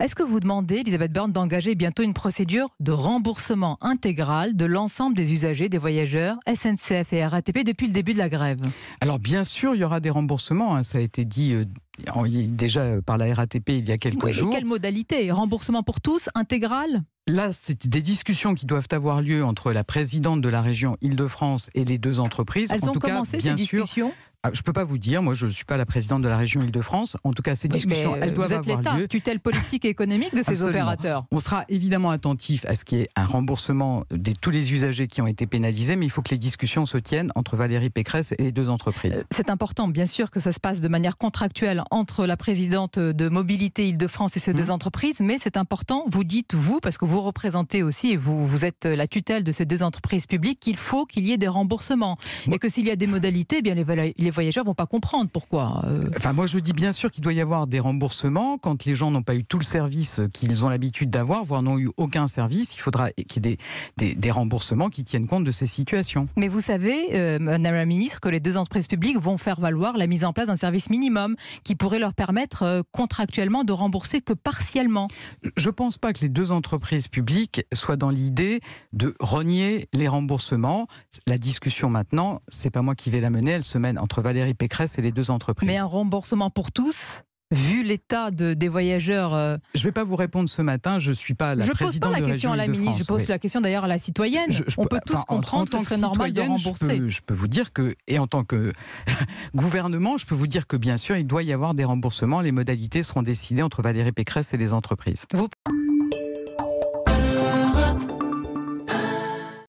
Est-ce que vous demandez, Elisabeth Byrne, d'engager bientôt une procédure de remboursement intégral de l'ensemble des usagers, des voyageurs, SNCF et RATP depuis le début de la grève Alors bien sûr, il y aura des remboursements, hein. ça a été dit. Euh, déjà euh, par la RATP il y a quelques jours. Et quelle modalité Remboursement pour tous Intégral Là, c'est des discussions qui doivent avoir lieu entre la présidente de la région Île-de-France et les deux entreprises. Elles en ont tout commencé cas, ces discussions ah, je peux pas vous dire, moi je ne suis pas la présidente de la région Île-de-France. En tout cas, ces discussions, elles euh, doivent vous êtes l'État, Tutelle politique et économique de ces opérateurs. On sera évidemment attentif à ce qu'il y ait un remboursement de tous les usagers qui ont été pénalisés, mais il faut que les discussions se tiennent entre Valérie Pécresse et les deux entreprises. Euh, c'est important, bien sûr, que ça se passe de manière contractuelle entre la présidente de Mobilité Île-de-France et ces deux mmh. entreprises, mais c'est important. Vous dites vous, parce que vous représentez aussi et vous vous êtes la tutelle de ces deux entreprises publiques, qu'il faut qu'il y ait des remboursements et que s'il y a des modalités, eh bien les les voyageurs vont pas comprendre pourquoi. Euh. Enfin, moi, je dis bien sûr qu'il doit y avoir des remboursements quand les gens n'ont pas eu tout le service euh, qu'ils ont l'habitude d'avoir, voire n'ont eu aucun service. Il faudra qu'il y ait des, remboursements qui tiennent compte de ces situations. Mais vous savez, euh, Madame la Ministre, que les deux entreprises publiques vont faire valoir la mise en place d'un service minimum qui pourrait leur permettre contractuellement de rembourser que partiellement. Je pense pas que les deux entreprises publiques soient dans l'idée de renier les remboursements. La discussion maintenant, c'est pas moi qui vais la mener, elle se mène entre Valérie Pécresse et les deux entreprises. Mais un remboursement pour tous vu l'état des voyageurs. Euh, je ne vais pas vous répondre ce matin, je ne suis pas la je ne pose pas la question à la ministre, je pose la question d'ailleurs à la citoyenne. On peut tous comprendre que ce serait normal de rembourser. je peux, vous dire que, et en tant que gouvernement, je peux vous dire que bien sûr, il doit y avoir des remboursements. Les modalités seront décidées entre Valérie Pécresse et les entreprises. Vous...